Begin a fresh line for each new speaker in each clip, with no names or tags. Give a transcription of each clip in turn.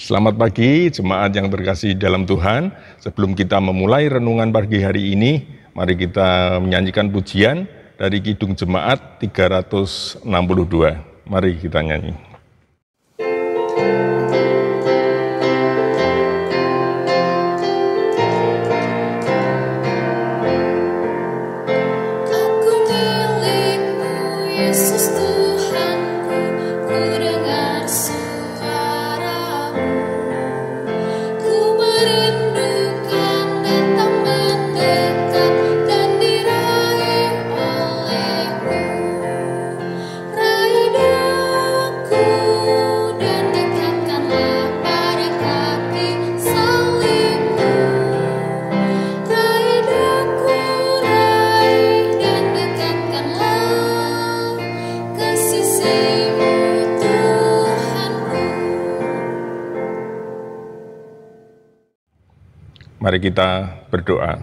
Selamat pagi, jemaat yang terkasih dalam Tuhan. Sebelum kita memulai renungan pagi hari ini, mari kita menyanyikan pujian dari Kidung Jemaat 362. Mari kita nyanyi. thank you Mari kita berdoa.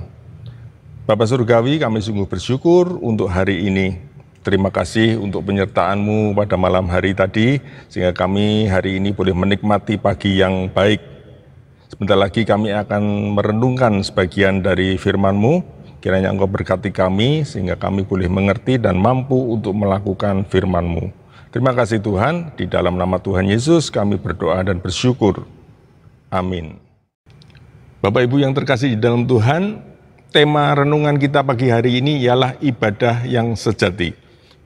Bapak Surgawi, kami sungguh bersyukur untuk hari ini. Terima kasih untuk penyertaanmu pada malam hari tadi, sehingga kami hari ini boleh menikmati pagi yang baik. Sebentar lagi kami akan merenungkan sebagian dari firmanmu, kiranya engkau berkati kami, sehingga kami boleh mengerti dan mampu untuk melakukan firmanmu. Terima kasih Tuhan, di dalam nama Tuhan Yesus kami berdoa dan bersyukur. Amin. Bapak Ibu yang terkasih di dalam Tuhan, tema renungan kita pagi hari ini ialah ibadah yang sejati.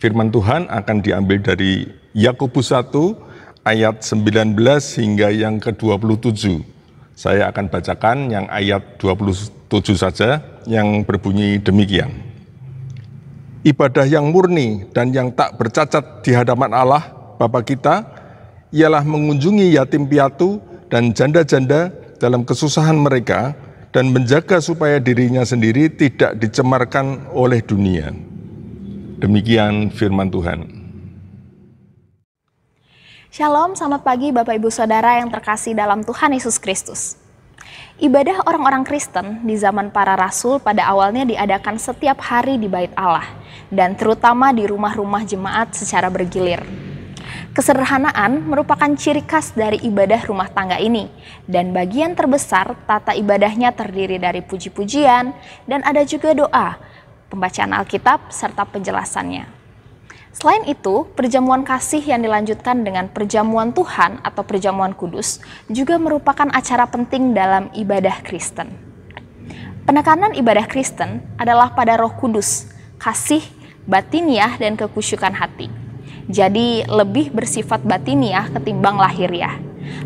Firman Tuhan akan diambil dari Yakobus 1 ayat 19 hingga yang ke-27. Saya akan bacakan yang ayat 27 saja yang berbunyi demikian. Ibadah yang murni dan yang tak bercacat di hadapan Allah Bapa kita ialah mengunjungi yatim piatu dan janda-janda dalam kesusahan mereka dan menjaga supaya dirinya sendiri tidak dicemarkan oleh dunia. Demikian firman Tuhan.
Shalom, selamat pagi Bapak Ibu Saudara yang terkasih dalam Tuhan Yesus Kristus. Ibadah orang-orang Kristen di zaman para rasul pada awalnya diadakan setiap hari di Bait Allah dan terutama di rumah-rumah jemaat secara bergilir. Kesederhanaan merupakan ciri khas dari ibadah rumah tangga ini, dan bagian terbesar tata ibadahnya terdiri dari puji-pujian dan ada juga doa, pembacaan Alkitab, serta penjelasannya. Selain itu, perjamuan kasih yang dilanjutkan dengan perjamuan Tuhan atau perjamuan kudus juga merupakan acara penting dalam ibadah Kristen. Penekanan ibadah Kristen adalah pada Roh Kudus, kasih, batiniah, dan kekusyukan hati. Jadi lebih bersifat batiniah ketimbang lahiriah.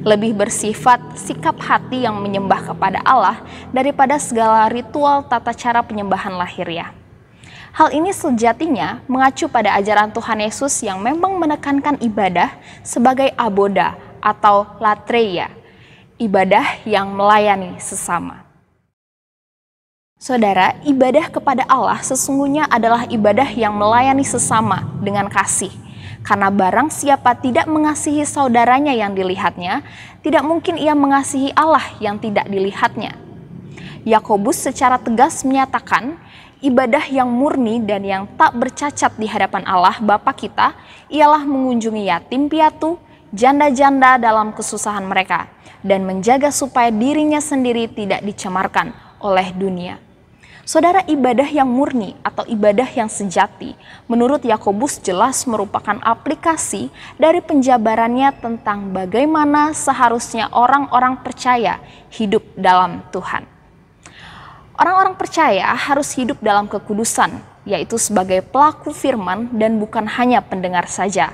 Lebih bersifat sikap hati yang menyembah kepada Allah daripada segala ritual tata cara penyembahan lahiriah. Hal ini sejatinya mengacu pada ajaran Tuhan Yesus yang memang menekankan ibadah sebagai aboda atau latreia, ibadah yang melayani sesama. Saudara, ibadah kepada Allah sesungguhnya adalah ibadah yang melayani sesama dengan kasih. Karena barang siapa tidak mengasihi saudaranya yang dilihatnya, tidak mungkin ia mengasihi Allah yang tidak dilihatnya. Yakobus secara tegas menyatakan, ibadah yang murni dan yang tak bercacat di hadapan Allah Bapa kita ialah mengunjungi yatim piatu, janda-janda dalam kesusahan mereka, dan menjaga supaya dirinya sendiri tidak dicemarkan oleh dunia. Saudara ibadah yang murni atau ibadah yang sejati menurut Yakobus jelas merupakan aplikasi dari penjabarannya tentang bagaimana seharusnya orang-orang percaya hidup dalam Tuhan. Orang-orang percaya harus hidup dalam kekudusan, yaitu sebagai pelaku firman dan bukan hanya pendengar saja.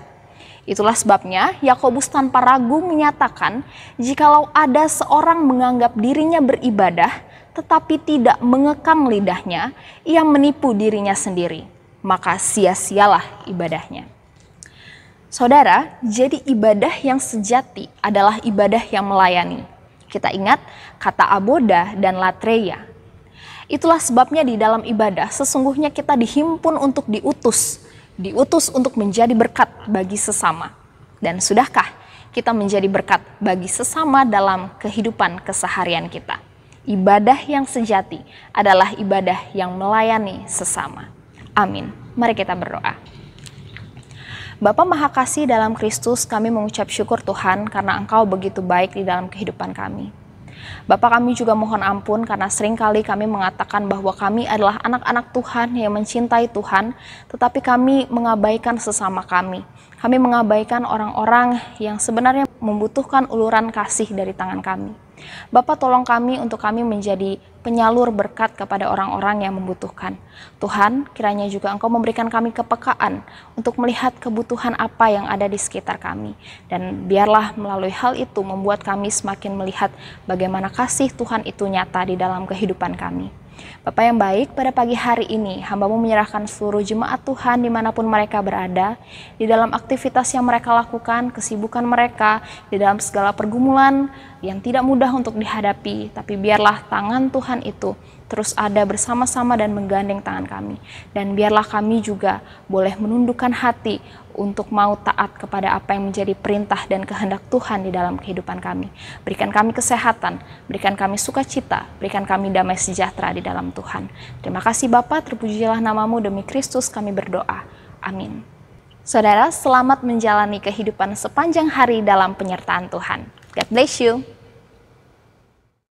Itulah sebabnya Yakobus tanpa ragu menyatakan, jikalau ada seorang menganggap dirinya beribadah tetapi tidak mengekang lidahnya, ia menipu dirinya sendiri, maka sia-sialah ibadahnya. Saudara, jadi ibadah yang sejati adalah ibadah yang melayani. Kita ingat kata aboda dan latreya. Itulah sebabnya di dalam ibadah sesungguhnya kita dihimpun untuk diutus, diutus untuk menjadi berkat bagi sesama. Dan sudahkah kita menjadi berkat bagi sesama dalam kehidupan keseharian kita? Ibadah yang sejati adalah ibadah yang melayani sesama. Amin. Mari kita berdoa. Bapa Maha Kasih dalam Kristus, kami mengucap syukur Tuhan karena Engkau begitu baik di dalam kehidupan kami. Bapak kami juga mohon ampun karena seringkali kami mengatakan bahwa kami adalah anak-anak Tuhan yang mencintai Tuhan, tetapi kami mengabaikan sesama kami. Kami mengabaikan orang-orang yang sebenarnya membutuhkan uluran kasih dari tangan kami. Bapak tolong kami untuk kami menjadi penyalur berkat kepada orang-orang yang membutuhkan. Tuhan, kiranya juga Engkau memberikan kami kepekaan untuk melihat kebutuhan apa yang ada di sekitar kami. Dan biarlah melalui hal itu membuat kami semakin melihat bagaimana kasih Tuhan itu nyata di dalam kehidupan kami. Bapak yang baik, pada pagi hari ini hambamu menyerahkan seluruh jemaat Tuhan dimanapun mereka berada, di dalam aktivitas yang mereka lakukan, kesibukan mereka, di dalam segala pergumulan yang tidak mudah untuk dihadapi, tapi biarlah tangan Tuhan itu terus ada bersama-sama dan menggandeng tangan kami. Dan biarlah kami juga boleh menundukkan hati untuk mau taat kepada apa yang menjadi perintah dan kehendak Tuhan di dalam kehidupan kami. Berikan kami kesehatan, berikan kami sukacita, berikan kami damai sejahtera di dalam Tuhan. Terima kasih Bapa, terpujilah namamu demi Kristus kami berdoa. Amin. Saudara, selamat menjalani kehidupan sepanjang hari dalam penyertaan Tuhan. God bless you.